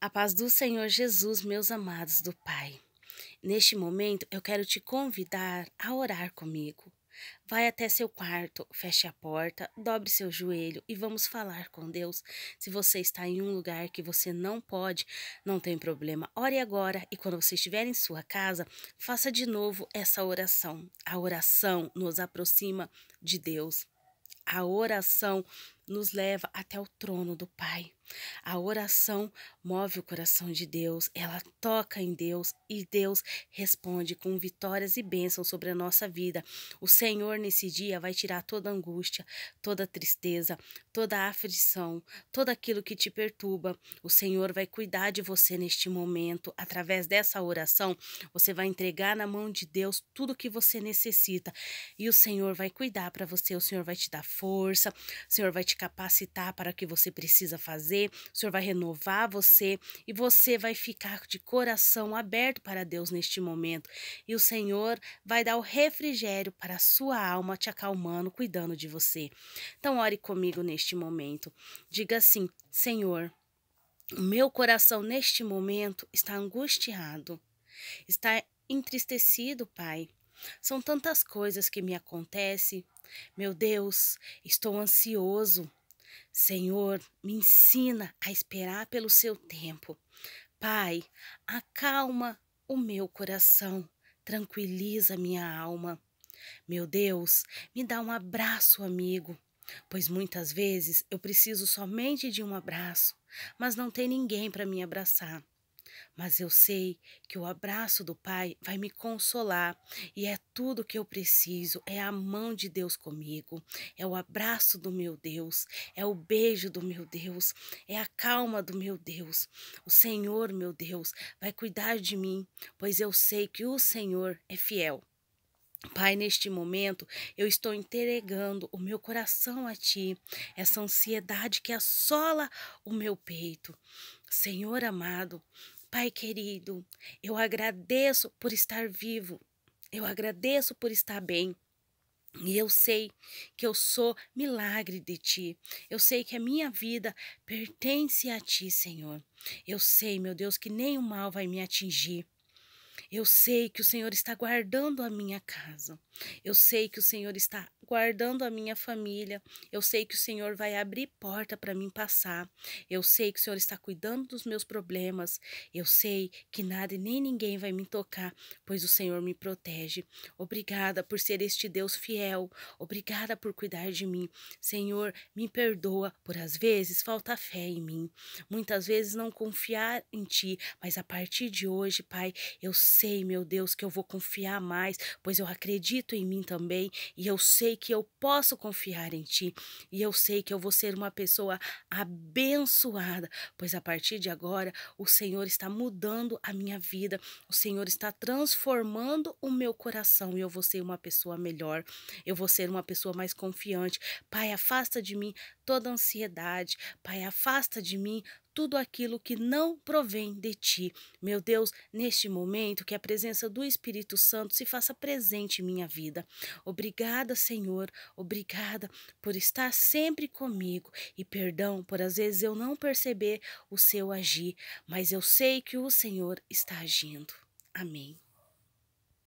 A paz do Senhor Jesus, meus amados do Pai. Neste momento eu quero te convidar a orar comigo. Vai até seu quarto, feche a porta, dobre seu joelho e vamos falar com Deus. Se você está em um lugar que você não pode, não tem problema. Ore agora e quando você estiver em sua casa, faça de novo essa oração. A oração nos aproxima de Deus. A oração nos leva até o trono do Pai. A oração move o coração de Deus, ela toca em Deus e Deus responde com vitórias e bênçãos sobre a nossa vida. O Senhor nesse dia vai tirar toda angústia, toda tristeza, toda aflição, todo aquilo que te perturba. O Senhor vai cuidar de você neste momento. Através dessa oração, você vai entregar na mão de Deus tudo o que você necessita e o Senhor vai cuidar para você. O Senhor vai te dar força, o Senhor vai te capacitar para o que você precisa fazer, o Senhor vai renovar você e você vai ficar de coração aberto para Deus neste momento. E o Senhor vai dar o refrigério para a sua alma, te acalmando, cuidando de você. Então, ore comigo neste momento. Diga assim: Senhor, o meu coração neste momento está angustiado, está entristecido, Pai. São tantas coisas que me acontecem. Meu Deus, estou ansioso. Senhor, me ensina a esperar pelo seu tempo. Pai, acalma o meu coração, tranquiliza minha alma. Meu Deus, me dá um abraço, amigo, pois muitas vezes eu preciso somente de um abraço, mas não tem ninguém para me abraçar. Mas eu sei que o abraço do Pai vai me consolar e é tudo que eu preciso. É a mão de Deus comigo, é o abraço do meu Deus, é o beijo do meu Deus, é a calma do meu Deus. O Senhor, meu Deus, vai cuidar de mim, pois eu sei que o Senhor é fiel. Pai, neste momento eu estou entregando o meu coração a Ti, essa ansiedade que assola o meu peito. Senhor amado, Pai querido, eu agradeço por estar vivo, eu agradeço por estar bem. E eu sei que eu sou milagre de ti. Eu sei que a minha vida pertence a ti, Senhor. Eu sei, meu Deus, que nem o mal vai me atingir. Eu sei que o Senhor está guardando a minha casa. Eu sei que o Senhor está guardando a minha família. Eu sei que o Senhor vai abrir porta para mim passar. Eu sei que o Senhor está cuidando dos meus problemas. Eu sei que nada e nem ninguém vai me tocar, pois o Senhor me protege. Obrigada por ser este Deus fiel. Obrigada por cuidar de mim. Senhor, me perdoa por às vezes falta fé em mim. Muitas vezes não confiar em ti, mas a partir de hoje, Pai, eu sei, meu Deus, que eu vou confiar mais, pois eu acredito em mim também e eu sei que eu posso confiar em Ti e eu sei que eu vou ser uma pessoa abençoada, pois a partir de agora o Senhor está mudando a minha vida, o Senhor está transformando o meu coração e eu vou ser uma pessoa melhor, eu vou ser uma pessoa mais confiante. Pai, afasta de mim toda ansiedade, Pai, afasta de mim tudo aquilo que não provém de ti. Meu Deus, neste momento, que a presença do Espírito Santo se faça presente em minha vida. Obrigada, Senhor, obrigada por estar sempre comigo e perdão por às vezes eu não perceber o seu agir, mas eu sei que o Senhor está agindo. Amém.